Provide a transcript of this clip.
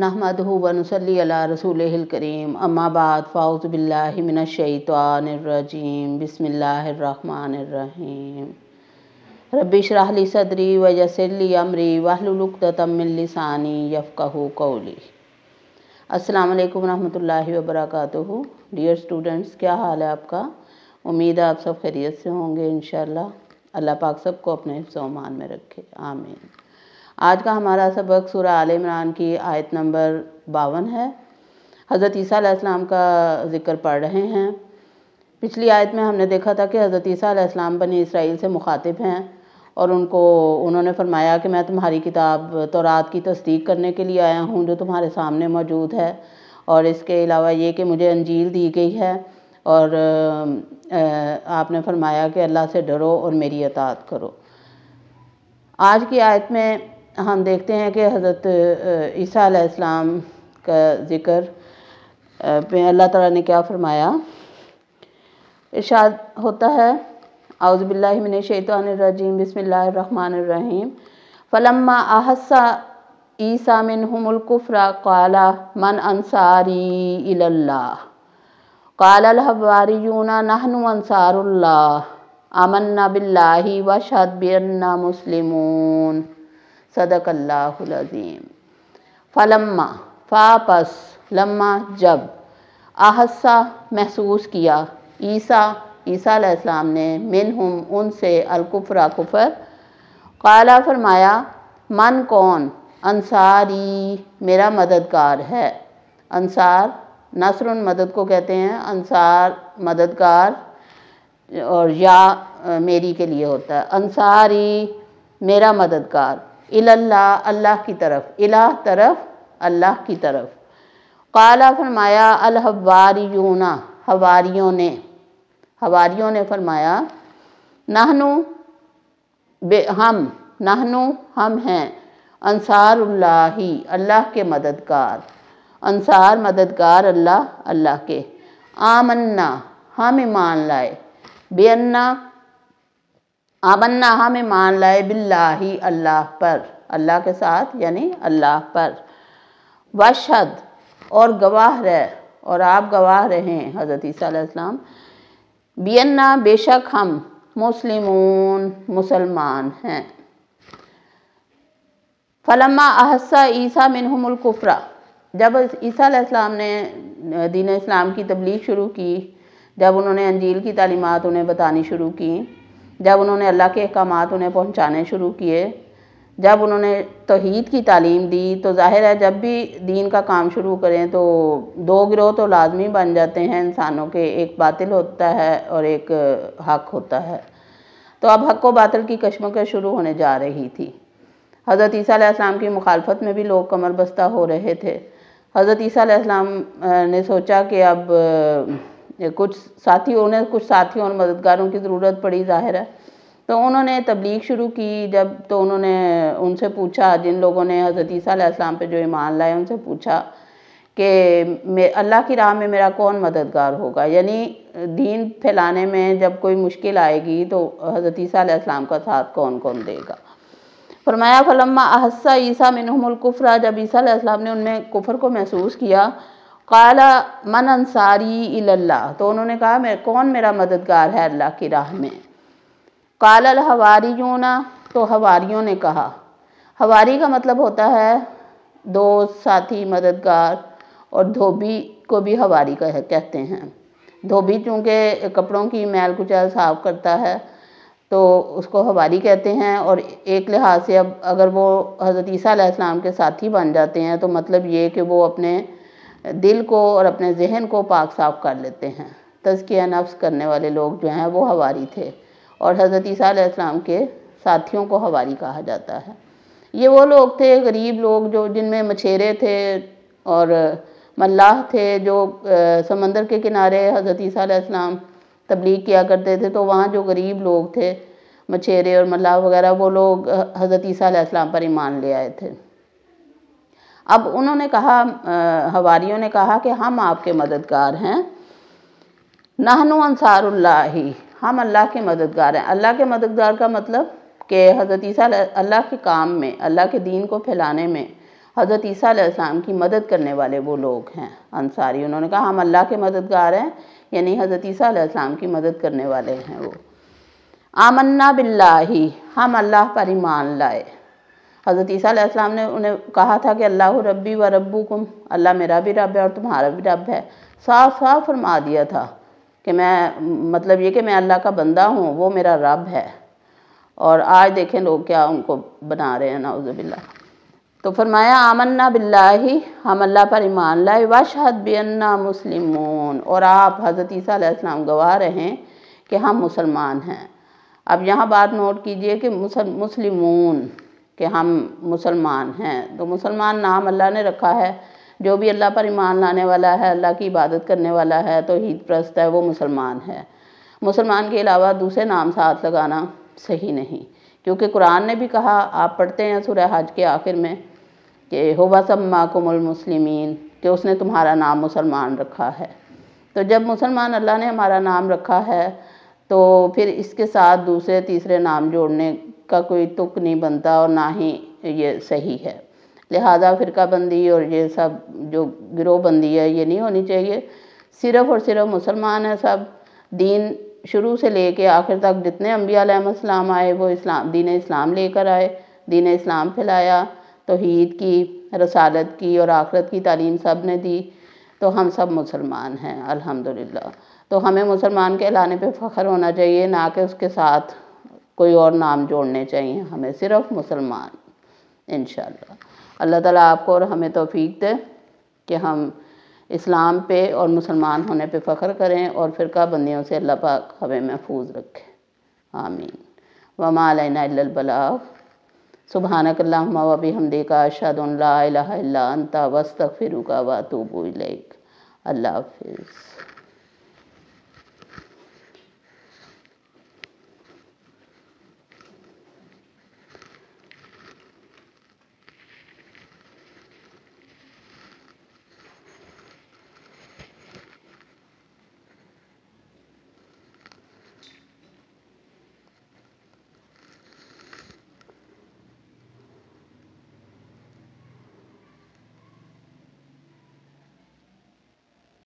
नहमदल रसूल करीम अम्माबाद फ़ाउज़बिल्लिमिनशैतवानरजीम बसमीम रबिश रहली सदरी वजसली अमरी वाहलुलतमिलसानी यफ़क़ू कौली अस्सलाम वालेकुम रहमतुल्लाहि व डियर स्टूडेंट्स क्या हाल है आपका उम्मीद है आप सब खैरियत से होंगे इन अल्लाह पाक सबको अपने हिफ्स में रखे आमीन आज का हमारा सबक सूरा आल इमरान की आयत नंबर बावन है हज़रत ईसीम का ज़िक्र पढ़ रहे हैं पिछली आयत में हमने देखा था कि हज़रत ईसीम बनी इसराइल से मुखातिब हैं और उनको उन्होंने फरमाया कि मैं तुम्हारी किताब रात की तस्दीक करने के लिए आया हूँ जो तुम्हारे सामने मौजूद है और इसके अलावा ये कि मुझे अंजील दी गई है और आपने फरमाया कि अल्लाह से डरो और मेरी अतात करो आज की आयत में हम देखते हैं कि हज़रत ईसा इस्लाम का ज़िक्र अल्लाह ताला ने क्या फरमाया इरशाद होता है आउज़बिल्लिमिन आउज़बिल्लिमिनशैतरजीम बसमीम फ़लम्मा आहसा ईसा मिन हमकुफ़रा काला मन अंसारी इल्ला कालहवारीना नहनु अंसारुल्ला अमन्ना बिल्ला व शाद बिन्ना मुस्लिमून सदक सदकल्लाजीम फ़लम्मा फ़ापस लम्मा जब आहसा महसूस किया ईसा ईसा अलैहिस्सलाम ने उन उनसे अलकुफरा कुफर काला फरमाया मन कौन अंसारी मेरा मददगार है अंसार नसर उन मदद को कहते हैं अंसार मददगार और या मेरी के लिए होता है अंसारी मेरा मददगार इल्ला अल्लाह की तरफ इला तरफ अल्लाह की तरफ काला फरमाया अलहवारीना हवारीयों ने हवारीयों ने फरमाया नाहनु बे हम नाहनु हम हैं अनसारुल्लाही अल्लाह के मददगार अनसार मददगार अल्लाह अल्लाह के आमन्ना हम ईमान लाए बेअन्ना आमन्ना हमें मान लाए बिल्लाही अल्लाह पर अल्लाह के साथ यानी अल्लाह पर वशद और गवाह रह और आप गवाह रहे हज़रत ईसीम बियन्ना बेशक हम मुस्लिम मुसलमान हैं फलमा अहसा ईसा मिनहमुल्कुफ़रा जब ईसीम ने दीन इस्लाम की तबलीग शुरू की जब उन्होंने अंजील की तालीमत उन्हें बतानी शुरू की जब उन्होंने अल्लाह के अहकाम उन्हें पहुँचाने शुरू किए जब उन्होंने तोहद की तालीम दी तो ज़ाहिर है जब भी दीन का काम शुरू करें तो दो गिरोह तो लाजमी बन जाते हैं इंसानों के एक बातिल होता है और एक हक होता है तो अब हक व बातिल की के शुरू होने जा रही थी हज़रत ईसीम की मुखालफत में भी लोग कमर बस्ता हो रहे थे हज़रत ईसीम ने सोचा कि अब कुछ साथियों ने कुछ साथियों और मददगारों की ज़रूरत पड़ी ज़ाहिर है तो उन्होंने तबलीग शुरू की जब तो उन्होंने उनसे पूछा जिन लोगों ने हज़रतीसम पर जो ईमान लाए उनसे पूछा कि अल्लाह की राह में मेरा कौन मददगार होगा यानी दीन फैलाने में जब कोई मुश्किल आएगी तो हजरतीसम का साथ कौन कौन देगा फरमाया फलम्मा अहस्सा ईसा मिनहमुल कुफरा जब ईसा ने उनमें कुफर को महसूस किया काला मन अंसारी अल्लाह तो उन्होंने कहा मैं कौन मेरा मददगार है अल्लाह की राह में काला हवारी ना तो हवारीयों ने कहा हवारी का मतलब होता है दोस्त साथी मददगार और धोबी को भी हवारी कह कहते हैं धोबी चूँकि कपड़ों की मैल कुचैल साफ करता है तो उसको हवारी कहते हैं और एक लिहाज से अब अगर वो हज़रत ईसा के साथी बन जाते हैं तो मतलब ये कि वो अपने दिल को और अपने ज़हन को पाक साफ़ कर लेते हैं तज़किया नफ्स करने वाले लोग जो हैं वो हवारी थे और हज़रत ईसा अलैहिस्सलाम के साथियों को हवारी कहा जाता है ये वो लोग थे गरीब लोग जो जिनमें मछेरे थे और मल्लाह थे जो समंदर के किनारे हज़रत ईसा अलैहिस्सलाम तबलीग किया करते थे तो वहाँ जो गरीब लोग थे मछेरे और मल्लाह वगैरह वो लोग हज़रत ईसा अलैहिस्सलाम पर ईमान ले आए थे अब उन्होंने कहा हवारियों ने कहा कि हम आपके मददगार हैं नाहनु अनसारुल्लाही हम अल्लाह के मददगार हैं अल्लाह के मददगार का मतलब कि हज़रत ईसा अल्लाह के काम में अल्लाह के दीन को फैलाने में हज़रत ईसीम की मदद करने वाले वो लोग हैं अंसारी उन्होंने कहा हम अल्लाह के मददगार हैं यानी हज़रत ईसीम की मदद करने वाले हैं वो आमन्ना बिल्लाही हम अल्लाह पर ईमान लाए हज़रत ईसीम ने उन्हें कहा था कि अल्लाह रब्बी व कुम अल्लाह मेरा भी रब है और तुम्हारा भी रब है साफ साफ फरमा दिया था कि मैं मतलब ये कि मैं अल्लाह का बंदा हूँ वो मेरा रब है और आज देखें लोग क्या उनको बना रहे हैं नाउज़बिल्ला तो फरमाया आमन्ना बिल्ला हम अल्लाह पर ईमान लाए वशहद बेन्ना मुस्लिम और आप हज़रत ईसा गवाह हैं कि हम मुसलमान हैं अब यहाँ बात नोट कीजिए कि मुसलमून कि हम मुसलमान हैं तो मुसलमान नाम अल्लाह ने रखा है जो भी अल्लाह पर ईमान लाने वाला है अल्लाह की इबादत करने वाला है तोहीद प्रस्त है वो मुसलमान है मुसलमान के अलावा दूसरे नाम साथ लगाना सही नहीं क्योंकि कुरान ने भी कहा आप पढ़ते हैं सुरह हज के आखिर में कि होबा सब माकुमलमसलिमिन कि उसने तुम्हारा नाम मुसलमान रखा है तो जब मुसलमान अल्लाह ने हमारा नाम रखा है तो फिर इसके साथ दूसरे तीसरे नाम जोड़ने का कोई तुक नहीं बनता और ना ही ये सही है लिहाजा फ़िरकाबंदी और ये सब जो बंदी है ये नहीं होनी चाहिए सिर्फ़ और सिर्फ मुसलमान है सब दीन शुरू से ले कर आखिर तक जितने अम्बियालाम आए वो इस्लाम दीन इस्लाम लेकर आए दीन इस्लाम फैलाया तोहद की रसालत की और आखरत की तालीम सब ने दी तो हम सब मुसलमान हैं अलहमदिल्ला तो हमें मुसलमान के कहलाने पे फ़ख्र होना चाहिए ना कि उसके साथ कोई और नाम जोड़ने चाहिए हमें सिर्फ मुसलमान इन अल्लाह ताला आपको और हमें तोफ़ी दे कि हम इस्लाम पे और मुसलमान होने पे फ़ख्र करें और फ़िरका बंदियों से अल्लाह पाक हमें महफूज रखे आमीन वमालबलाग सुबहानक वबी हमदे का अरशद अल्लाह वस्तफ़िर का लेक अल्लाह हाफिज़